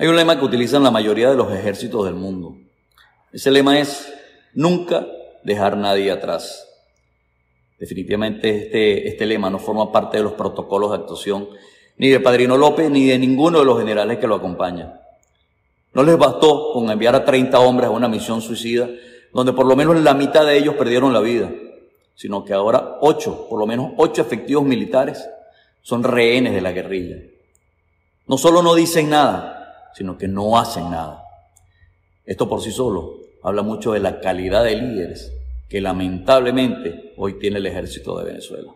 Hay un lema que utilizan la mayoría de los ejércitos del mundo. Ese lema es nunca dejar nadie atrás. Definitivamente este, este lema no forma parte de los protocolos de actuación ni de Padrino López ni de ninguno de los generales que lo acompañan. No les bastó con enviar a 30 hombres a una misión suicida donde por lo menos la mitad de ellos perdieron la vida, sino que ahora ocho, por lo menos ocho efectivos militares son rehenes de la guerrilla. No solo no dicen nada, sino que no hacen nada. Esto por sí solo habla mucho de la calidad de líderes que lamentablemente hoy tiene el ejército de Venezuela.